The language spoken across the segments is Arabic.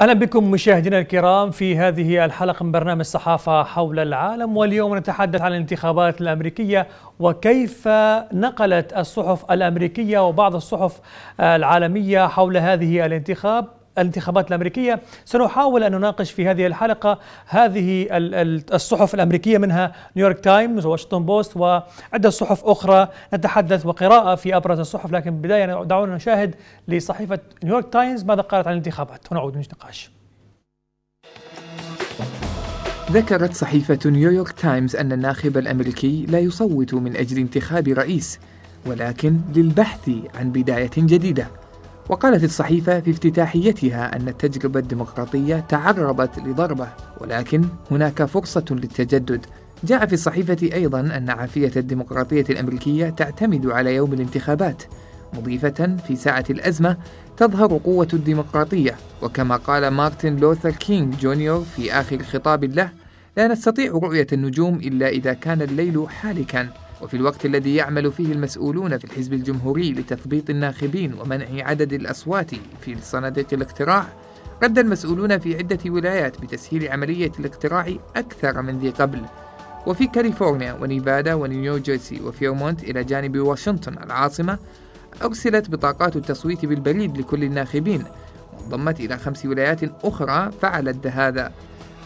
اهلا بكم مشاهدينا الكرام في هذه الحلقه من برنامج الصحافه حول العالم واليوم نتحدث عن الانتخابات الامريكيه وكيف نقلت الصحف الامريكيه وبعض الصحف العالميه حول هذه الانتخاب الانتخابات الامريكيه سنحاول ان نناقش في هذه الحلقه هذه الصحف الامريكيه منها نيويورك تايمز وواشنطن بوست وعده صحف اخرى نتحدث وقراءه في ابرز الصحف لكن بدايه دعونا نشاهد لصحيفه نيويورك تايمز ماذا قالت عن الانتخابات ونعود للنقاش ذكرت صحيفة نيويورك تايمز أن الناخب الأمريكي لا يصوت من أجل انتخاب رئيس ولكن للبحث عن بداية جديدة وقالت الصحيفة في افتتاحيتها أن التجربة الديمقراطية تعرضت لضربة ولكن هناك فرصة للتجدد جاء في الصحيفة أيضا أن عافية الديمقراطية الأمريكية تعتمد على يوم الانتخابات مضيفة في ساعة الأزمة تظهر قوة الديمقراطية وكما قال مارتن لوثر كينج جونيور في آخر خطاب له لا نستطيع رؤية النجوم إلا إذا كان الليل حالكا وفي الوقت الذي يعمل فيه المسؤولون في الحزب الجمهوري لتثبيط الناخبين ومنع عدد الأصوات في صناديق الاقتراع رد المسؤولون في عدة ولايات بتسهيل عملية الاقتراع أكثر من ذي قبل وفي كاليفورنيا ونيفادا ونيوجيرسي وفيرمونت إلى جانب واشنطن العاصمة أرسلت بطاقات التصويت بالبريد لكل الناخبين وانضمت إلى خمس ولايات أخرى فعلت هذا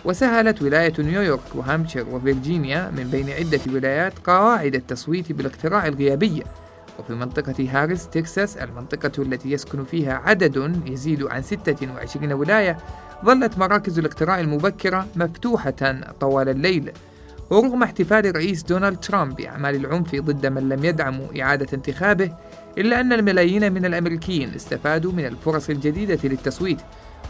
وسهلت ولاية نيويورك وهامشير وفرجينيا من بين عدة ولايات قواعد التصويت بالاقتراع الغيابية وفي منطقة هاريس تكساس المنطقة التي يسكن فيها عدد يزيد عن 26 ولاية ظلت مراكز الاقتراع المبكرة مفتوحة طوال الليل ورغم احتفال الرئيس دونالد ترامب بأعمال العنف ضد من لم يدعموا إعادة انتخابه إلا أن الملايين من الأمريكيين استفادوا من الفرص الجديدة للتصويت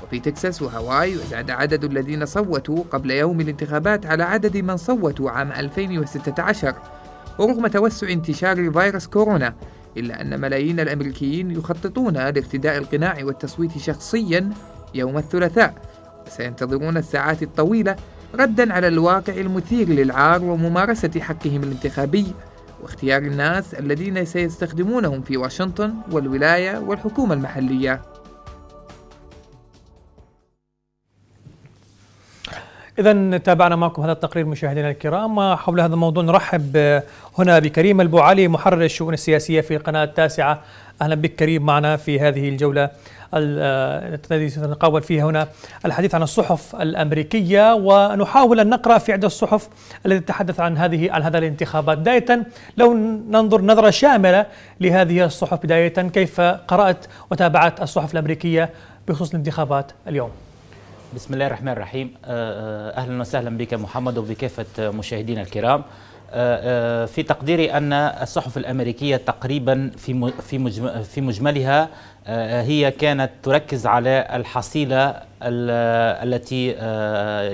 وفي تكساس وهاواي وزاد عدد الذين صوتوا قبل يوم الانتخابات على عدد من صوتوا عام 2016 ورغم توسع انتشار فيروس كورونا إلا أن ملايين الأمريكيين يخططون لارتداء القناع والتصويت شخصيا يوم الثلاثاء وسينتظرون الساعات الطويلة ردا على الواقع المثير للعار وممارسة حقهم الانتخابي واختيار الناس الذين سيستخدمونهم في واشنطن والولاية والحكومة المحلية إذا تابعنا معكم هذا التقرير مشاهدينا الكرام حول هذا الموضوع نرحب هنا بكريم البوعلي محرر الشؤون السياسية في قناة التاسعة أهلا بك كريم معنا في هذه الجولة التي سنتقاول فيها هنا الحديث عن الصحف الأمريكية ونحاول أن نقرأ في عدة الصحف التي تتحدث عن هذه عن هذا الانتخابات بداية لو ننظر نظرة شاملة لهذه الصحف بداية كيف قرأت وتابعت الصحف الأمريكية بخصوص الانتخابات اليوم بسم الله الرحمن الرحيم آه، آه، اهلا وسهلا بك محمد وبكافه مشاهدينا الكرام آه، في تقديري ان الصحف الامريكيه تقريبا في في في مجملها هي كانت تركز على الحصيله التي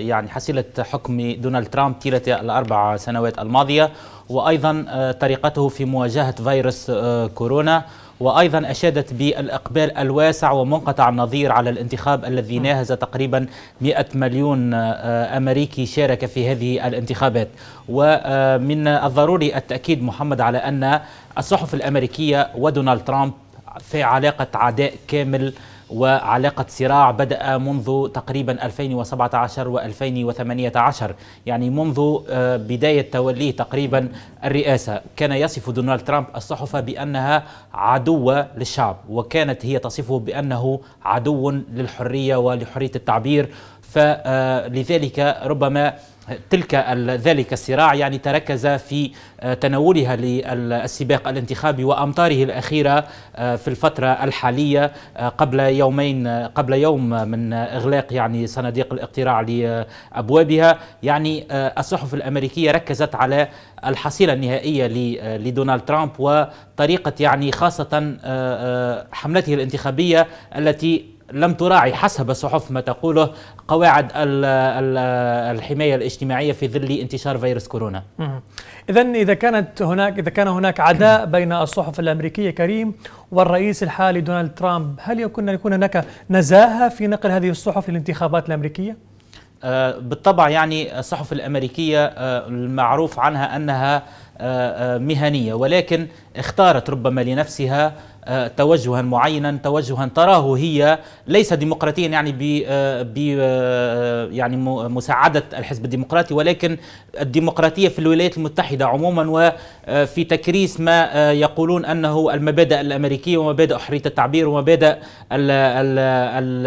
يعني حصيله حكم دونالد ترامب طيله الاربع سنوات الماضيه وايضا طريقته في مواجهه فيروس كورونا وأيضا أشادت بالإقبال الواسع ومنقطع النظير على الانتخاب الذي ناهز تقريبا 100 مليون آه، أمريكي شارك في هذه الانتخابات ومن الضروري التأكيد محمد على أن الصحف الأمريكية ودونالد ترامب في علاقة عداء كامل وعلاقة صراع بدأ منذ تقريبا 2017 و 2018 يعني منذ آه، بداية توليه تقريبا الرئاسة كان يصف دونالد ترامب الصحفة بأنها عدوة للشعب وكانت هي تصفه بأنه عدو للحرية ولحرية التعبير فلذلك آه، ربما تلك ذلك الصراع يعني تركز في آه، تناولها للسباق الانتخابي وامطاره الاخيره آه، في الفتره الحاليه آه، قبل يومين قبل يوم من اغلاق يعني صناديق الاقتراع لابوابها يعني الصحف الامريكيه ركزت على الحصيله النهائيه لدونالد ترامب وطريقه يعني خاصه حملته الانتخابيه التي لم تراعي حسب الصحف ما تقوله قواعد الحمايه الاجتماعيه في ظل انتشار فيروس كورونا. اذا اذا كانت هناك اذا كان هناك عداء بين الصحف الامريكيه كريم والرئيس الحالي دونالد ترامب، هل يكون يكون هناك نزاهه في نقل هذه الصحف للانتخابات الامريكيه؟ آه، بالطبع يعني الصحف الامريكيه آه، المعروف عنها انها آه، مهنيه ولكن اختارت ربما لنفسها آه، توجها معينا توجها تراه هي ليس ديمقراطيا يعني ب آه، آه، يعني مساعده الحزب الديمقراطي ولكن الديمقراطيه في الولايات المتحده عموما وفي تكريس ما يقولون انه المبادئ الامريكيه ومبادئ حريه التعبير ومبادئ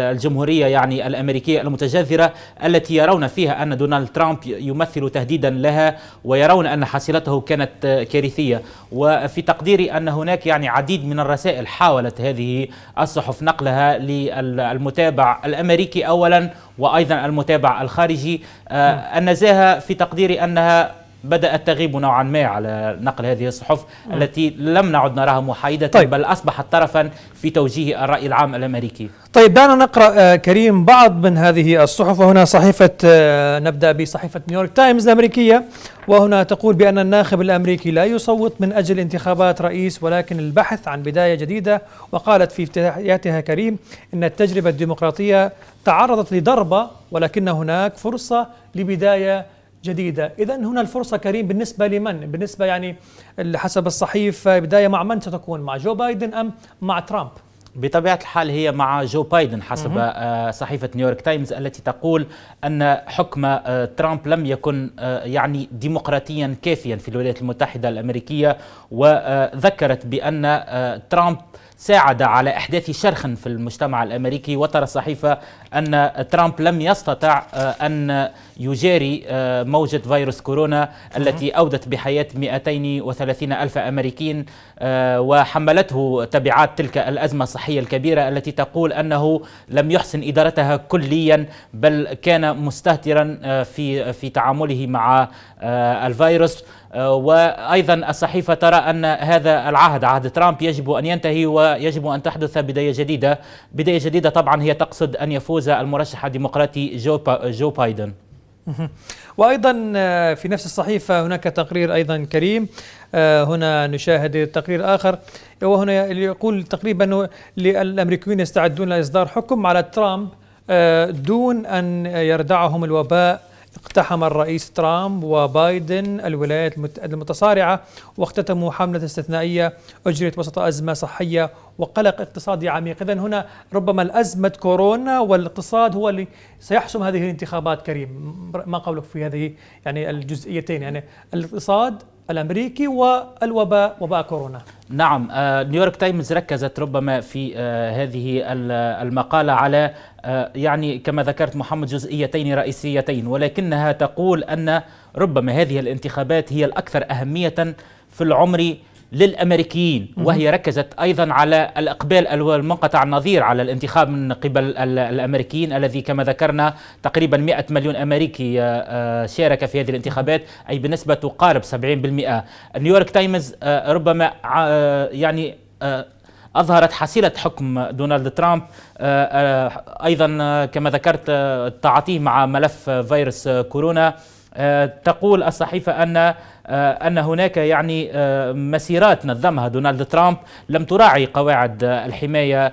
الجمهوريه يعني الامريكيه المتجذره التي يرون فيها ان دونالد ترامب يمثل تهديدا لها ويرون ان حصيلته كانت كارثيه وفي تقديري ان هناك يعني عديد من الرسائل رسائل حاولت هذه الصحف نقلها للمتابع الامريكي اولا وايضا المتابع الخارجي آه، النزاهه في تقديري انها بدأت تغيب نوعا ما على نقل هذه الصحف م. آه. التي لم نعد نراها محايدة طيب. بل أصبحت طرفا في توجيه الرأي العام الأمريكي طيب دعنا نقرأ آه، كريم بعض من هذه الصحف وهنا صحيفة آه، نبدأ بصحيفة نيويورك تايمز الأمريكية وهنا تقول بأن الناخب الأمريكي لا يصوت من أجل انتخابات رئيس ولكن البحث عن بداية جديدة وقالت في افتتاحياتها كريم إن التجربة الديمقراطية تعرضت لضربة ولكن هناك فرصة لبداية جديدة إذا هنا الفرصة كريم بالنسبة لمن؟ بالنسبة يعني حسب الصحيف بداية مع من ستكون مع جو بايدن أم مع ترامب؟ بطبيعة الحال هي مع جو بايدن حسب آه، صحيفة نيويورك تايمز التي تقول أن حكم آه، ترامب لم يكن آه، يعني ديمقراطيا كافيا في الولايات المتحدة الأمريكية وذكرت بأن ترامب ساعد على إحداث شرخ في المجتمع الأمريكي وترى الصحيفة أن ترامب لم يستطع آه، أن يجاري آه، موجة فيروس كورونا التي أودت بحياة 230 ألف أمريكيين آه، وحملته تبعات تلك الأزمة الصحية الكبيرة التي تقول أنه لم يحسن إدارتها كليا بل كان مستهترا في في تعامله مع الفيروس آه، وايضا الصحيفه ترى ان هذا العهد عهد ترامب يجب ان ينتهي ويجب ان تحدث بدايه جديده، بدايه جديده طبعا هي تقصد ان يفوز المرشح الديمقراطي جو, با جو بايدن. وايضا آه، في نفس الصحيفه هناك تقرير ايضا كريم آه، هنا نشاهد تقرير اخر وهنا يقول تقريبا الامريكيون يستعدون لاصدار حكم على ترامب دون ان يردعهم الوباء اقتحم الرئيس ترامب وبايدن الولايات المتصارعة واختتموا حملة استثنائية أجريت وسط أزمة صحية وقلق اقتصادي عميق إذا هنا ربما الأزمة كورونا والاقتصاد هو اللي سيحسم هذه الانتخابات كريم ما قولك في هذه يعني الجزئيتين يعني الاقتصاد الامريكي والوباء وباء كورونا نعم نيويورك آه، تايمز ركزت ربما في آه، هذه المقاله على آه، يعني كما ذكرت محمد جزئيتين رئيسيتين ولكنها تقول ان ربما هذه الانتخابات هي الاكثر اهميه في العمر للامريكيين وهي ركزت ايضا على الاقبال المنقطع النظير على الانتخاب من قبل الامريكيين الذي كما ذكرنا تقريبا 100 مليون امريكي آه، آه، شارك في هذه الانتخابات اي بنسبه تقارب 70% نيويورك تايمز ربما آه، يعني اظهرت حصيله حكم دونالد ترامب ايضا كما ذكرت تعاطيه مع ملف فيروس كورونا آه، تقول الصحيفة أن آه، أن هناك يعني آه، مسيرات نظمها دونالد ترامب لم تراعي قواعد الحماية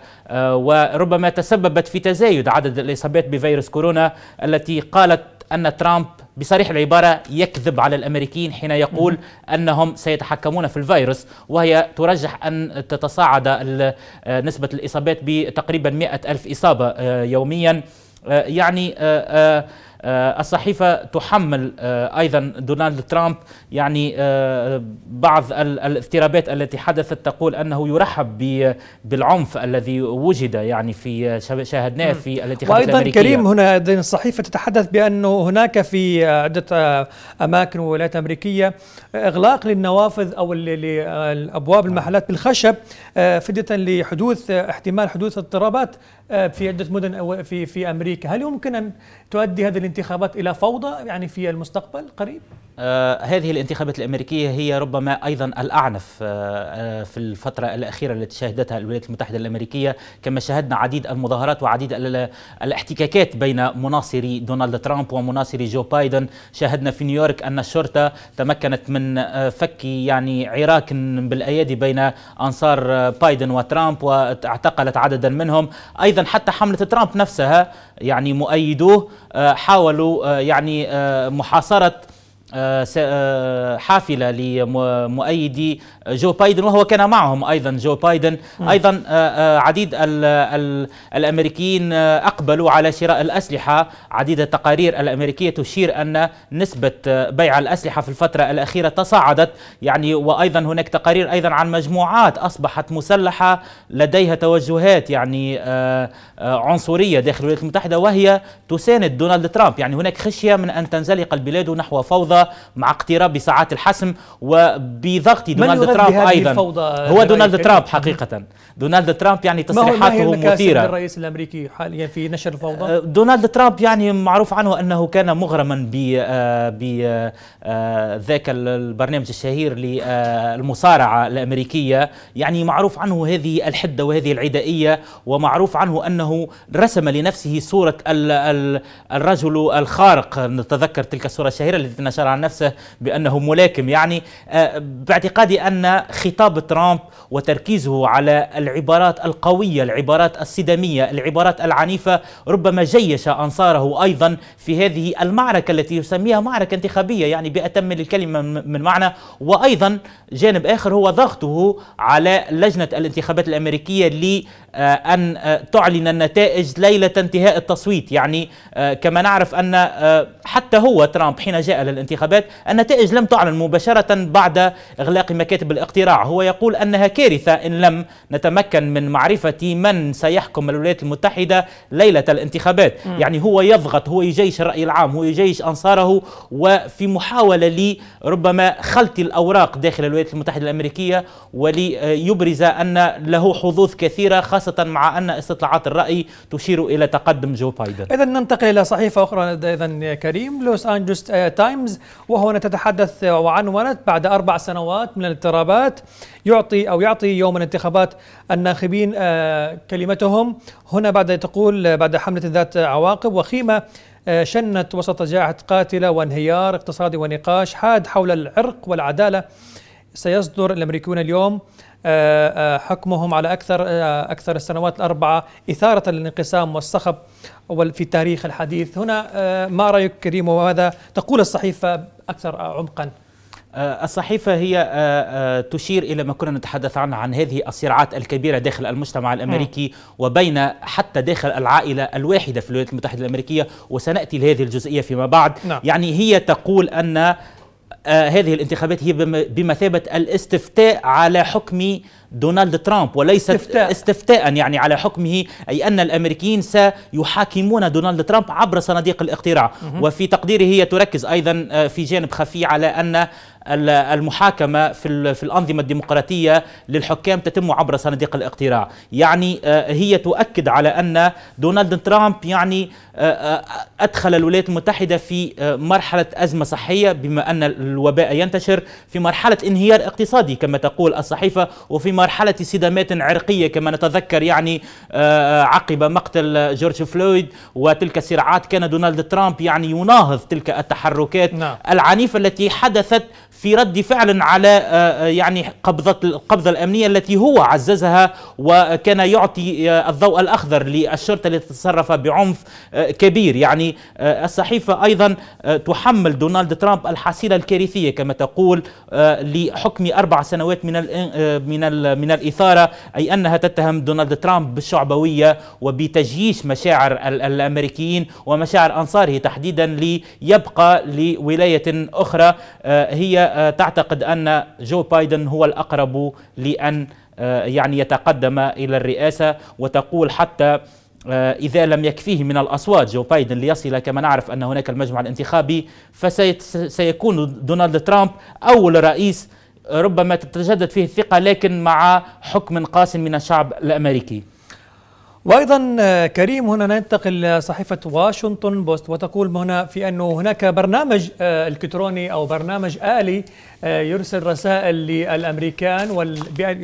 وربما تسببت في تزايد عدد الإصابات بفيروس كورونا التي قالت أن ترامب بصريح العبارة يكذب على الأمريكيين حين يقول أنهم سيتحكمون في الفيروس وهي ترجح أن تتصاعد نسبة الإصابات بتقريبا مئة ألف إصابة يوميا يعني آه، الصحيفة تحمل آه، أيضا دونالد ترامب يعني آه، بعض الاضطرابات التي حدثت تقول أنه يرحب بالعنف الذي وجد يعني في شاهدناه في الأمريكية وأيضا الأمريكية كريم هنا الصحيفة تتحدث بأنه هناك في عدة أماكن وولايات أمريكية إغلاق للنوافذ أو لأبواب نعم. المحلات بالخشب فدية لحدوث احتمال حدوث اضطرابات في عدة مدن في في أمريكا هل يمكن أن تؤدي هذه الانتخابات الى فوضى يعني في المستقبل قريب؟ آه، هذه الانتخابات الأمريكية هي ربما أيضا الأعنف آه، آه، في الفترة الأخيرة التي شهدتها الولايات المتحدة الأمريكية كما شهدنا عديد المظاهرات وعديد الاحتكاكات بين مناصري دونالد ترامب ومناصري جو بايدن شهدنا في نيويورك أن الشرطة تمكنت من فك يعني عراك بالأيادي بين أنصار بايدن وترامب واعتقلت عددا منهم أيضا حتى حملة ترامب نفسها يعني مؤيدوه حاولوا يعني محاصرة آه، آه، حافله لمؤيدي جو بايدن وهو كان معهم ايضا جو بايدن ايضا آه، عديد الامريكيين اقبلوا على شراء الاسلحه عديد التقارير الامريكيه تشير ان نسبه بيع الاسلحه في الفتره الاخيره تصاعدت يعني وايضا هناك تقارير ايضا عن مجموعات اصبحت مسلحه لديها توجهات يعني عنصريه داخل الولايات المتحده وهي تساند دونالد ترامب يعني هناك خشيه من ان تنزلق البلاد نحو فوضى مع اقتراب ساعات الحسم وبضغط دونالد ترامب ايضا هو دونالد ترامب حقيقه دونالد ترامب يعني تصريحاته مثيره الرئيس الامريكي حاليا في نشر الفوضى أه، دونالد ترامب يعني معروف عنه انه كان مغرما ب أه، أه، ذاك البرنامج الشهير للمصارعه الامريكيه يعني معروف عنه هذه الحده وهذه العدائيه ومعروف عنه انه رسم لنفسه صوره الرجل الخارق نتذكر تلك الصوره الشهيره التي نشرها عن نفسه بأنه ملاكم يعني آه، باعتقادي أن خطاب ترامب وتركيزه على العبارات القوية العبارات الصدامية العبارات العنيفة ربما جيش أنصاره أيضا في هذه المعركة التي يسميها معركة انتخابية يعني بأتم الكلمة من معنى وأيضا جانب آخر هو ضغطه على لجنة الانتخابات الأمريكية لأن آه، آه، تعلن النتائج ليلة انتهاء التصويت يعني كما نعرف أن حتى هو ترامب حين جاء للانتخابات الانتخابات النتائج لم تعلن مباشرة بعد إغلاق مكاتب الاقتراع هو يقول أنها كارثة إن لم نتمكن من معرفة من سيحكم الولايات المتحدة ليلة الانتخابات م. يعني هو يضغط هو يجيش الرأي العام هو يجيش أنصاره وفي محاولة لي ربما خلط الأوراق داخل الولايات المتحدة الأمريكية وليبرز أن له حظوظ كثيرة خاصة مع أن استطلاعات الرأي تشير إلى تقدم جو بايدن إذا ننتقل إلى صحيفة أخرى إذا كريم لوس أنجلوس تايمز وهنا تتحدث وعنونت بعد أربع سنوات من الاضطرابات يعطي أو يعطي يوم الانتخابات الناخبين آه، كلمتهم هنا بعد تقول بعد حملة ذات عواقب وخيمة آه، شنت وسط جائحة قاتلة وانهيار اقتصادي ونقاش حاد حول العرق والعدالة سيصدر الأمريكيون اليوم آه، آه، حكمهم على أكثر آه، أكثر السنوات الأربعة إثارة للانقسام والصخب في التاريخ الحديث هنا ما رأيك كريم وماذا تقول الصحيفة أكثر عمقا الصحيفة هي تشير إلى ما كنا نتحدث عنه عن هذه الصراعات الكبيرة داخل المجتمع الأمريكي وبين حتى داخل العائلة الواحدة في الولايات المتحدة الأمريكية وسنأتي لهذه الجزئية فيما بعد نعم. يعني هي تقول أن آه، هذه الانتخابات هي بمثابة الاستفتاء على حكم دونالد ترامب وليس استفتاء, استفتاء يعني على حكمه أي أن الأمريكيين سيحاكمون دونالد ترامب عبر صناديق الاقتراع وفي تقديره هي تركز أيضا آه، في جانب خفي على أن المحاكمة في, في الأنظمة الديمقراطية للحكام تتم عبر صناديق الاقتراع يعني آه، هي تؤكد على أن دونالد ترامب يعني آه، أدخل الولايات المتحدة في مرحلة أزمة صحية بما أن الوباء ينتشر في مرحلة انهيار اقتصادي كما تقول الصحيفة وفي مرحلة صدامات عرقية كما نتذكر يعني آه، عقب مقتل جورج فلويد وتلك الصراعات كان دونالد ترامب يعني يناهض تلك التحركات نعم. العنيفة التي حدثت في رد فعل على آه، آه، يعني قبضة القبضة الأمنية التي هو عززها وكان يعطي الضوء الأخضر للشرطة التي تتصرف بعنف كبير يعني الصحيفة أيضا تحمل دونالد ترامب الحصيلة الكارثية كما تقول لحكم أربع سنوات من من من الإثارة أي أنها تتهم دونالد ترامب بالشعبوية وبتجييش مشاعر الأمريكيين ومشاعر أنصاره تحديدا ليبقى لولاية أخرى آه، هي آه، تعتقد أن جو بايدن هو الأقرب لأن آه، يعني يتقدم إلى الرئاسة وتقول حتى إذا لم يكفيه من الأصوات جو بايدن ليصل كما نعرف أن هناك المجمع الانتخابي فسيكون دونالد ترامب أول رئيس ربما تتجدد فيه الثقة لكن مع حكم قاس من الشعب الأمريكي وايضا آه، كريم هنا ننتقل لصحيفه واشنطن بوست وتقول هنا في انه هناك برنامج آه، الكتروني او برنامج الي آه، يرسل رسائل للامريكان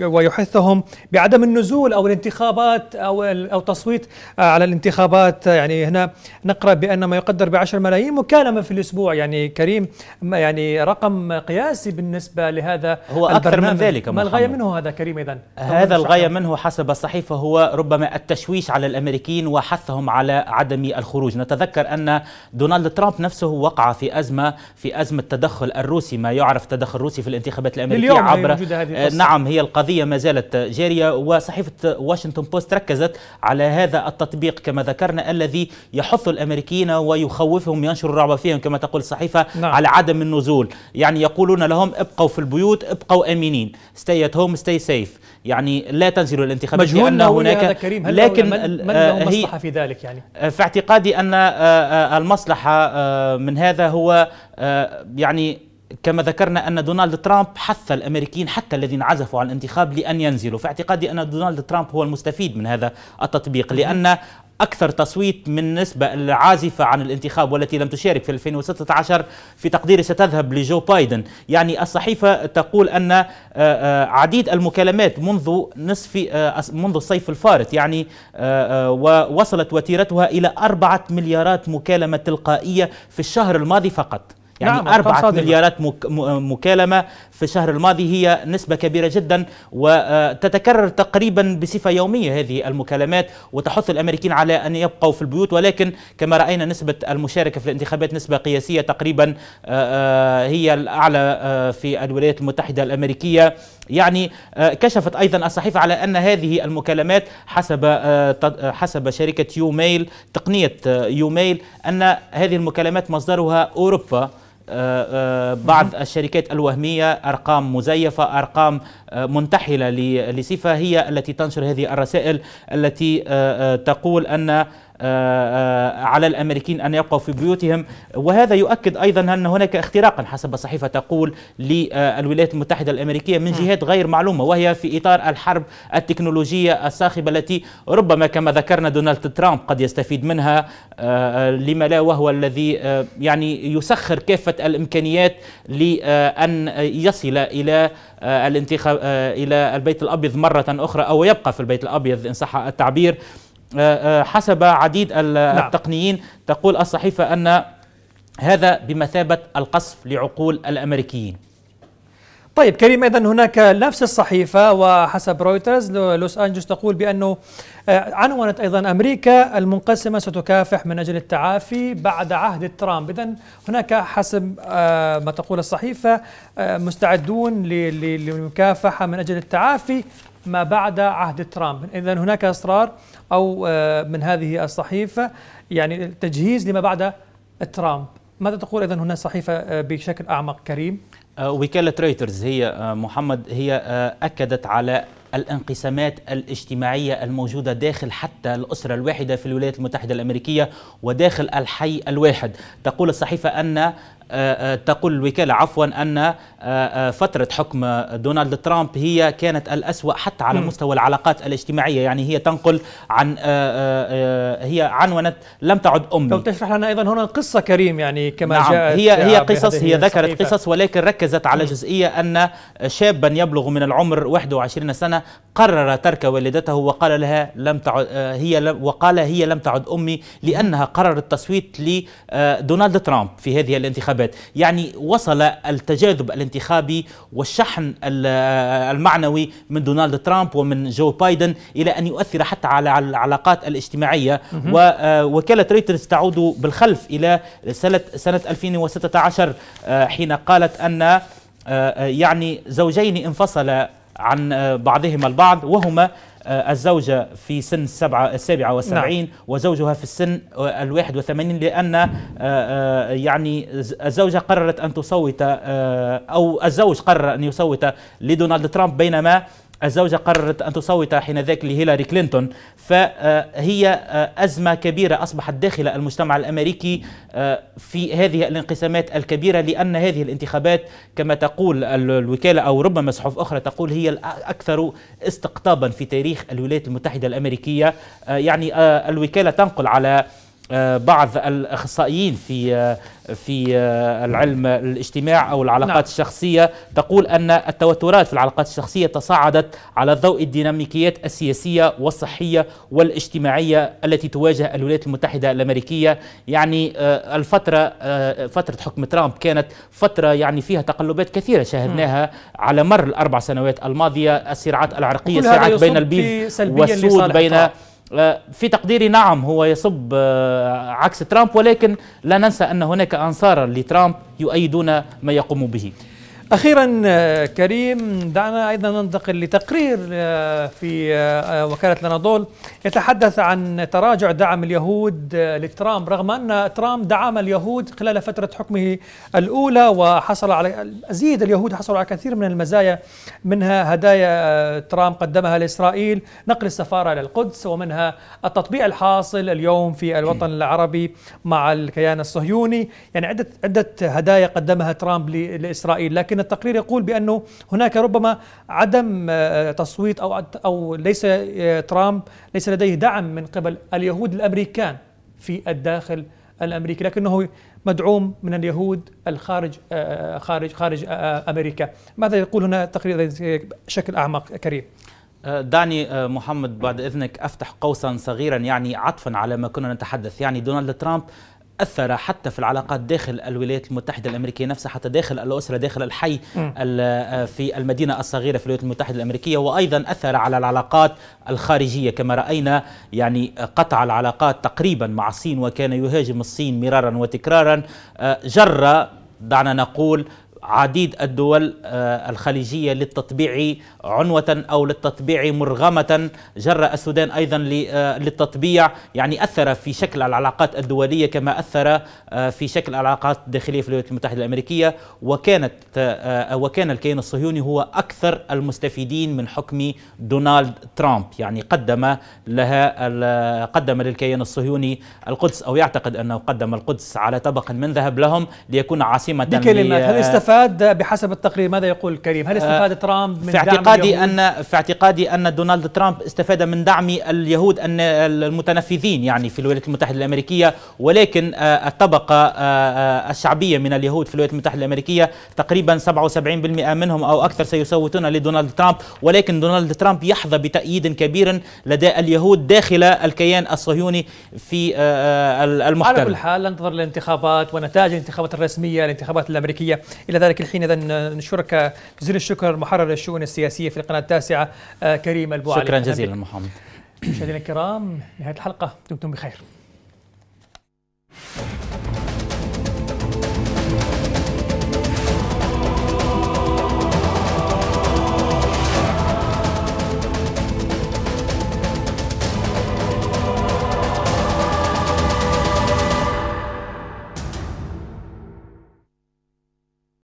ويحثهم بعدم النزول او الانتخابات او او تصويت على الانتخابات يعني هنا نقرا بان ما يقدر ب 10 ملايين مكالمه في الاسبوع يعني كريم يعني رقم قياسي بالنسبه لهذا هو اكثر من ذلك ما الغايه منه هذا كريم اذا هذا الغايه منه حسب الصحيفه هو ربما التشويه التشويش على الامريكيين وحثهم على عدم الخروج، نتذكر ان دونالد ترامب نفسه وقع في ازمه في ازمه التدخل الروسي ما يعرف التدخل الروسي في الانتخابات الامريكيه اليوم عبر هذه آه، نعم هي القضيه ما زالت جاريه وصحيفه واشنطن بوست ركزت على هذا التطبيق كما ذكرنا الذي يحث الامريكيين ويخوفهم ينشر الرعب فيهم كما تقول الصحيفه نعم. على عدم النزول، يعني يقولون لهم ابقوا في البيوت ابقوا امنين، stay at home stay safe. يعني لا تنزل الانتخابات لأن هناك كريم هل لكن من, من له آه، مصلحة في ذلك يعني آه، في اعتقادي أن آه، المصلحة من هذا هو يعني كما ذكرنا أن دونالد ترامب حث الأمريكيين حتى الذين عزفوا عن الانتخاب لأن ينزلوا في اعتقادي أن دونالد ترامب هو المستفيد من هذا التطبيق لأن أكثر تصويت من نسبة العازفة عن الانتخاب والتي لم تشارك في 2016 في تقديري ستذهب لجو بايدن يعني الصحيفة تقول أن آه، آه، عديد المكالمات منذ نصف آه، منذ الصيف الفارط يعني ووصلت وتيرتها إلى أربعة مليارات مكالمة تلقائية في الشهر الماضي فقط يعني نعم 4 مليارات مكالمة في الشهر الماضي هي نسبة كبيرة جدا وتتكرر تقريبا بصفة يومية هذه المكالمات وتحث الأمريكيين على أن يبقوا في البيوت ولكن كما رأينا نسبة المشاركة في الانتخابات نسبة قياسية تقريبا آه، آه، هي الأعلى آه، في الولايات المتحدة الأمريكية يعني كشفت ايضا الصحيفه على ان هذه المكالمات حسب حسب شركه يوميل تقنيه يوميل ان هذه المكالمات مصدرها اوروبا آه، آه، بعض الشركات الوهمية أرقام مزيفة أرقام آه، منتحلة لصفة هي التي تنشر هذه الرسائل التي تقول أن آه، آه، على الأمريكيين أن يبقوا في بيوتهم وهذا يؤكد أيضا أن هناك اختراقا حسب صحيفه تقول للولايات المتحدة الأمريكية من نعم. جهات غير معلومة وهي في إطار الحرب التكنولوجية الصاخبة التي ربما كما ذكرنا دونالد ترامب قد يستفيد منها آه، لما لا وهو الذي يعني يسخر كافة الإمكانيات لأن يصل إلى الانتخاب إلى البيت الأبيض مرة أخرى أو يبقى في البيت الأبيض إن صح التعبير آه، آه، حسب عديد نعم. التقنيين تقول الصحيفة أن هذا بمثابة القصف لعقول الأمريكيين طيب كريم إذا هناك نفس الصحيفه وحسب رويترز لوس انجلوس تقول بانه آه، عنونت ايضا امريكا المنقسمه ستكافح من اجل التعافي بعد عهد ترامب اذا هناك حسب ما تقول الصحيفه مستعدون للمكافحه من اجل التعافي ما بعد عهد ترامب إذا هناك إصرار أو آه، من هذه الصحيفة يعني تجهيز لما بعد ترامب ماذا تقول إذا هنا صحيفة آه، بشكل أعمق كريم؟ آه، وكالة ريترز هي محمد هي أكدت على الانقسامات الاجتماعية الموجودة داخل حتى الأسرة الواحدة في الولايات المتحدة الأمريكية وداخل الحي الواحد تقول الصحيفة أن آه، آه، تقول الوكالة عفوا أن آه، فترة حكم دونالد ترامب هي كانت الأسوأ حتى على مستوى العلاقات الاجتماعية يعني هي تنقل عن هي عنونت لم تعد أمي لو تشرح لنا أيضا هنا قصة كريم يعني كما نعم جاءت هي هي قصص هي ذكرت قصص ولكن ركزت على جزئية أن شابا يبلغ من العمر 21 سنة قرر ترك والدته وقال لها لم تعد هي وقال هي لم تعد أمي لأنها قررت التصويت لدونالد ترامب في هذه الانتخابات الأبد يعني وصل التجاذب الانتخابي والشحن المعنوي من دونالد ترامب ومن جو بايدن إلى أن يؤثر حتى على العلاقات الاجتماعية ووكالة آه، ريترز تعود بالخلف إلى سنة, سنة 2016 آه، حين قالت أن آه، يعني زوجين انفصلا عن بعضهما البعض وهما آه، الزوجة في سن السبعة السابعة والسبعين نعم. وزوجها في السن آه، الواحد وثمانين لأن آه، يعني الزوجة قررت أن تصوت أو الزوج قرر أن يصوت لدونالد ترامب بينما الزوجة قررت أن تصوت حين ذاك لهيلاري كلينتون فهي آه، أزمة كبيرة أصبحت داخل المجتمع الأمريكي آه، في هذه الانقسامات الكبيرة لأن هذه الانتخابات كما تقول الوكالة أو ربما صحف أخرى تقول هي الأكثر استقطابا في تاريخ الولايات المتحدة الأمريكية آه، يعني الوكالة تنقل على آه، بعض الاخصائيين في آه، في آه، العلم الاجتماع او العلاقات نعم. الشخصيه تقول ان التوترات في العلاقات الشخصيه تصاعدت على ضوء الديناميكيات السياسيه والصحيه والاجتماعيه التي تواجه الولايات المتحده الامريكيه يعني الفتره فتره حكم ترامب كانت فتره يعني فيها تقلبات كثيره شاهدناها م. نعم. على مر الاربع سنوات الماضيه الصراعات العرقيه الصراعات بين البيض والسود بين آه، في تقديري نعم هو يصب آه، عكس ترامب ولكن لا ننسى ان هناك انصارا لترامب يؤيدون ما يقوم به أخيرا كريم دعنا أيضا ننتقل لتقرير آه، في آه، آه، وكالة الاناضول يتحدث عن تراجع دعم اليهود لترامب رغم أن ترامب دعم اليهود خلال فترة حكمه الأولى وحصل على ازيد اليهود حصلوا على كثير من المزايا منها هدايا ترامب قدمها لإسرائيل نقل السفارة إلى القدس ومنها التطبيع الحاصل اليوم في الوطن العربي مع الكيان الصهيوني يعني عدة عدة هدايا قدمها ترامب لإسرائيل لكن لكن التقرير يقول بأنه هناك ربما عدم آه، تصويت أو أو ليس آه، ترامب ليس لديه دعم من قبل اليهود الأمريكان في الداخل الأمريكي لكنه مدعوم من اليهود الخارج آه، خارج خارج أمريكا ماذا يقول هنا التقرير بشكل أعمق كريم دعني محمد بعد اذنك افتح قوسا صغيرا يعني عطفا على ما كنا نتحدث يعني دونالد ترامب اثر حتى في العلاقات داخل الولايات المتحده الامريكيه نفسها حتى داخل الاسره داخل الحي آه، في المدينه الصغيره في الولايات المتحده الامريكيه وايضا اثر على العلاقات الخارجيه كما راينا يعني قطع العلاقات تقريبا مع الصين وكان يهاجم الصين مرارا وتكرارا آه، جر دعنا نقول عديد الدول آه، الخليجية للتطبيع عنوة أو للتطبيع مرغمة جر السودان أيضا آه، للتطبيع يعني أثر في شكل العلاقات الدولية كما أثر آه، في شكل العلاقات الداخلية في الولايات المتحدة الأمريكية وكانت وكان الكيان الصهيوني هو أكثر المستفيدين من حكم دونالد ترامب يعني قدم لها قدم للكيان الصهيوني القدس أو يعتقد أنه قدم القدس على طبق من ذهب لهم ليكون عاصمة بكلمات هل استفاد استفاد بحسب التقرير ماذا يقول كريم هل استفاد آه، ترامب من في اعتقادي دعم ان في اعتقادي ان دونالد ترامب استفاد من دعم اليهود المتنفذين يعني في الولايات المتحده الامريكيه ولكن آه، الطبقه آه، الشعبيه من اليهود في الولايات المتحده الامريكيه تقريبا 77% منهم او اكثر سيصوتون لدونالد ترامب ولكن دونالد ترامب يحظى بتأييد كبير لدى اليهود داخل الكيان الصهيوني في المحتل على كل حال ننتظر الانتخابات ونتائج الانتخابات الرسميه الانتخابات الامريكيه الى ذلك ذلك الحين اذا نشكرك جزيل الشكر محرر الشؤون السياسيه في القناه التاسعه آه، كريم البوعلي شكرا جزيلا محمد مشاهدينا الكرام نهايه الحلقه دمتم بخير